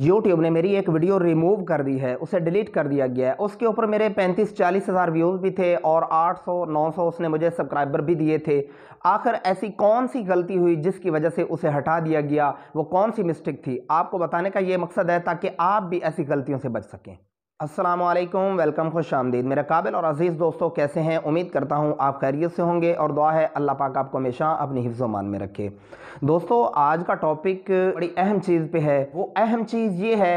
YouTube ने मेरी एक वीडियो रिमूव कर दी है उसे डिलीट कर दिया गया है उसके ऊपर मेरे पैंतीस चालीस हज़ार व्यूज़ भी थे और 800 900 उसने मुझे सब्सक्राइबर भी दिए थे आखिर ऐसी कौन सी गलती हुई जिसकी वजह से उसे हटा दिया गया वो कौन सी मिस्टेक थी आपको बताने का ये मकसद है ताकि आप भी ऐसी गलतियों से बच सकें असलम वेलकम खुश आमदीद मेरे काबिल और अज़ीज़ दोस्तों कैसे हैं उम्मीद करता हूँ आप खैरियत से होंगे और दुआ है अल्लाह पाक आपको हमेशा अपनी मान में रखे दोस्तों आज का टॉपिक बड़ी अहम चीज़ पे है वो अहम चीज़ ये है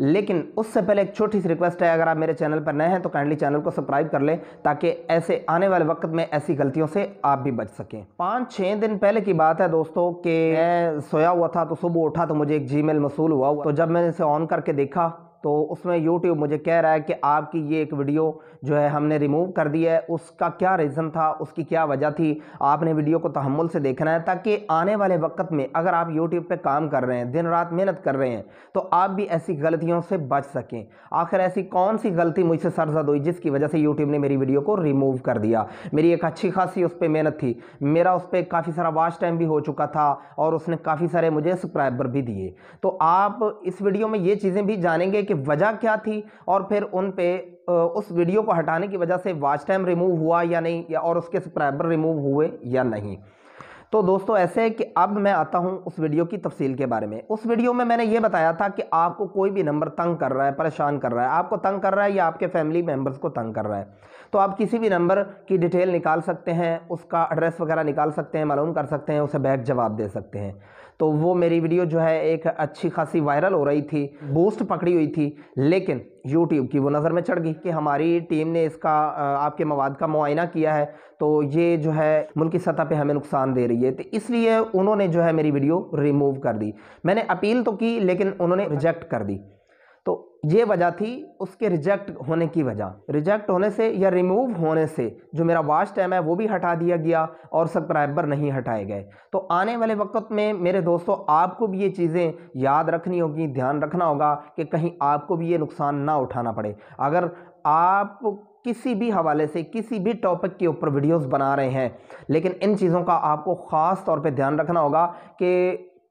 लेकिन उससे पहले एक छोटी सी रिक्वेस्ट है अगर आप मेरे चैनल पर नए हैं तो काइंडली चैनल को सब्सक्राइब कर लें ताकि ऐसे आने वाले वक्त में ऐसी गलतियों से आप भी बच सकें पाँच छः दिन पहले की बात है दोस्तों कि मैं सोया हुआ था तो सुबह उठा तो मुझे एक जी मेल मसूल हुआ तो जब मैंने इसे ऑन करके देखा तो उसमें यूट्यूब मुझे कह रहा है कि आपकी ये एक वीडियो जो है हमने रिमूव कर दी है उसका क्या रीज़न था उसकी क्या वजह थी आपने वीडियो को तहमुल से देखना है ताकि आने वाले वक्त में अगर आप यूट्यूब पे काम कर रहे हैं दिन रात मेहनत कर रहे हैं तो आप भी ऐसी गलतियों से बच सकें आखिर ऐसी कौन सी गलती मुझसे सरजद हुई जिसकी वजह से यूट्यूब ने मेरी वीडियो को रिमूव कर दिया मेरी एक अच्छी खासी उस पर मेहनत थी मेरा उस पर काफ़ी सारा वाच टाइम भी हो चुका था और उसने काफ़ी सारे मुझे सब्सक्राइबर भी दिए तो आप इस वीडियो में ये चीज़ें भी जानेंगे कि की वजह क्या थी और फिर उन पे उस वीडियो को हटाने की वजह से वाच टाइम रिमूव हुआ या नहीं या और उसके सब्सक्राइबर रिमूव हुए या नहीं तो दोस्तों ऐसे है कि अब मैं आता हूँ उस वीडियो की तफसील के बारे में उस वीडियो में मैंने ये बताया था कि आपको कोई भी नंबर तंग कर रहा है परेशान कर रहा है आपको तंग कर रहा है या आपके फैमिली मेम्बर्स को तंग कर रहा है तो आप किसी भी नंबर की डिटेल निकाल सकते हैं उसका एड्रेस वगैरह निकाल सकते हैं मालूम कर सकते हैं उसे बैक जवाब दे सकते हैं तो वो मेरी वीडियो जो है एक अच्छी खासी वायरल हो रही थी बूस्ट पकड़ी हुई थी लेकिन यूट्यूब की वो नज़र में चढ़ गई कि हमारी टीम ने इसका आपके मवाद का मुआयना किया है तो ये जो है मुल्की सतह पे हमें नुकसान दे रही है तो इसलिए उन्होंने जो है मेरी वीडियो रिमूव कर दी मैंने अपील तो की लेकिन उन्होंने रिजेक्ट कर दी तो ये वजह थी उसके रिजेक्ट होने की वजह रिजेक्ट होने से या रिमूव होने से जो मेरा वाच टाइम है वो भी हटा दिया गया और सब्सक्राइबर नहीं हटाए गए तो आने वाले वक्त में मेरे दोस्तों आपको भी ये चीज़ें याद रखनी होगी ध्यान रखना होगा कि कहीं आपको भी ये नुकसान ना उठाना पड़े अगर आप किसी भी हवाले से किसी भी टॉपिक के ऊपर वीडियोस बना रहे हैं लेकिन इन चीज़ों का आपको ख़ास तौर पे ध्यान रखना होगा कि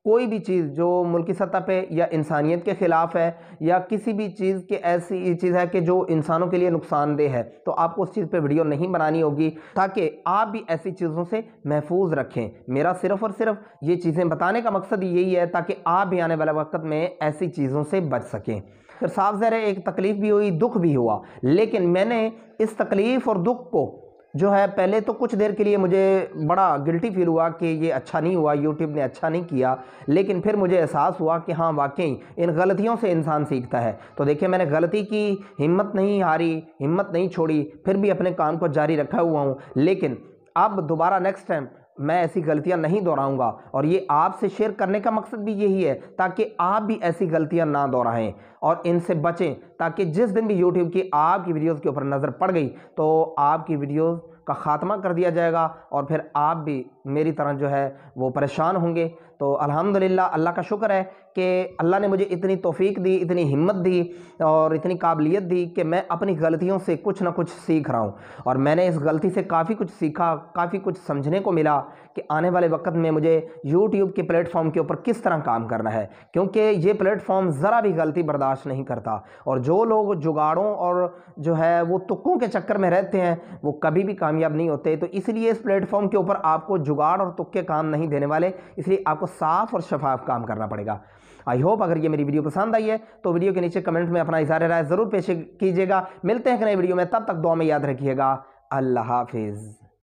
कोई भी चीज़ जो मुल्की सतह पे या इंसानियत के ख़िलाफ़ है या किसी भी चीज़ के ऐसी चीज़ है कि जो इंसानों के लिए नुकसानदेह है तो आपको उस चीज़ पे वीडियो नहीं बनानी होगी ताकि आप भी ऐसी चीज़ों से महफूज रखें मेरा सिर्फ़ और सिर्फ ये चीज़ें बताने का मकसद यही है ताकि आप भी आने वाले वक्त में ऐसी चीज़ों से बच सकें फिर साफ ज़हर एक तकलीफ़ भी हुई दुख भी हुआ लेकिन मैंने इस तकलीफ़ और दुख को जो है पहले तो कुछ देर के लिए मुझे बड़ा गिल्टी फील हुआ कि ये अच्छा नहीं हुआ यूट्यूब ने अच्छा नहीं किया लेकिन फिर मुझे एहसास हुआ कि हाँ वाकई इन गलतियों से इंसान सीखता है तो देखिए मैंने गलती की हिम्मत नहीं हारी हिम्मत नहीं छोड़ी फिर भी अपने काम को जारी रखा हुआ हूँ लेकिन अब दोबारा नेक्स्ट टाइम मैं ऐसी गलतियां नहीं दोहराऊंगा और ये आपसे शेयर करने का मकसद भी यही है ताकि आप भी ऐसी गलतियां ना दोहराएं और इनसे बचें ताकि जिस दिन भी यूट्यूब की आपकी वीडियोस के ऊपर नज़र पड़ गई तो आपकी वीडियोस का ख़ात्मा कर दिया जाएगा और फिर आप भी मेरी तरह जो है वो परेशान होंगे तो अल्हम्दुलिल्लाह अल्लाह का शुक्र है कि अल्लाह ने मुझे इतनी तोफ़ी दी इतनी हिम्मत दी और इतनी काबिलियत दी कि मैं अपनी गलतियों से कुछ ना कुछ सीख रहा हूँ और मैंने इस गलती से काफ़ी कुछ सीखा काफ़ी कुछ समझने को मिला कि आने वाले वक्त में मुझे यूट्यूब के प्लेटफॉर्म के ऊपर किस तरह काम करना है क्योंकि ये प्लेटफॉर्म ज़रा भी गलती बर्दाश्त नहीं करता और जो लोग जुगाड़ों और जो है वो तुक्कों के चक्कर में रहते हैं वो कभी भी काम कामयाब नहीं होते तो इसलिए इस प्लेटफॉर्म के ऊपर आपको जुगाड़ और तुक्के काम नहीं देने वाले इसलिए आपको साफ और शफाफ काम करना पड़ेगा आई होप अगर ये मेरी वीडियो पसंद आई है तो वीडियो के नीचे कमेंट में अपना इजहार राय ज़रूर पेश कीजिएगा मिलते हैं एक नए वीडियो में तब तक दो में याद रखिएगा अल्लाह हाफिज़